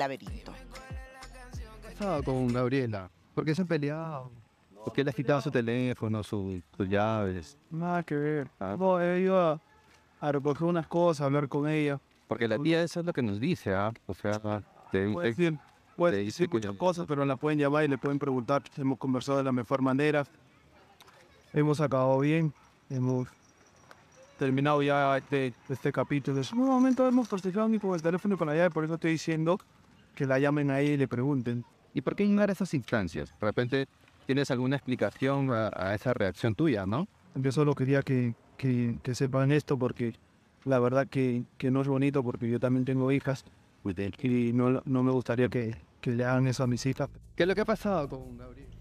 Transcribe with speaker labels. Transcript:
Speaker 1: laberinto. Estaba
Speaker 2: con Gabriela,
Speaker 1: porque se han peleado.
Speaker 2: Porque le quitaba su teléfono, sus llaves.
Speaker 1: Nada que ver. No, he ido a, recoger unas cosas, a hablar con ella. Porque la tía esa es lo que nos dice, ¿ah? O sea, te, puede dice muchas cosas, pero la pueden llamar y le pueden preguntar. Hemos conversado de la mejor manera. Hemos acabado bien. Hemos terminado ya este, este capítulo. En un momento hemos festejado ni con el teléfono con la llave, por eso estoy diciendo que la llamen ahí y le pregunten. ¿Y por qué ignorar esas
Speaker 2: instancias? De repente tienes alguna explicación a, esa reacción tuya, ¿no?
Speaker 1: Yo solo quería que, que, sepan esto porque la verdad que, que, no es bonito porque yo también tengo hijas y no, no me gustaría que, que le hagan eso a mis hijas.
Speaker 2: ¿Qué es lo que ha pasado con Gabriel?